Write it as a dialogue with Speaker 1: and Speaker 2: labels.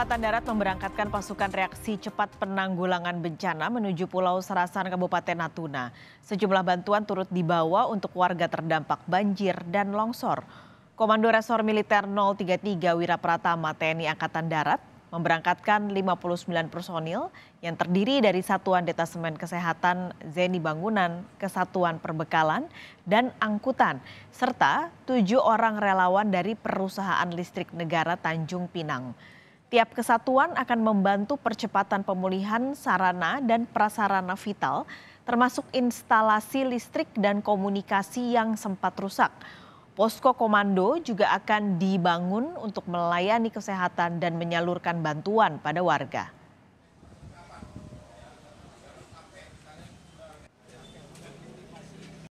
Speaker 1: Angkatan Darat memberangkatkan pasukan reaksi cepat penanggulangan bencana menuju Pulau Serasan Kabupaten Natuna. Sejumlah bantuan turut dibawa untuk warga terdampak banjir dan longsor. Komando Resor Militer 033 Wira Pratama TNI Angkatan Darat memberangkatkan 59 personil yang terdiri dari Satuan Detasemen Kesehatan Zeni Bangunan, Kesatuan Perbekalan, dan Angkutan, serta tujuh orang relawan dari Perusahaan Listrik Negara Tanjung Pinang. Tiap kesatuan akan membantu percepatan pemulihan sarana dan prasarana vital, termasuk instalasi listrik dan komunikasi yang sempat rusak. Posko komando juga akan dibangun untuk melayani kesehatan dan menyalurkan bantuan pada warga.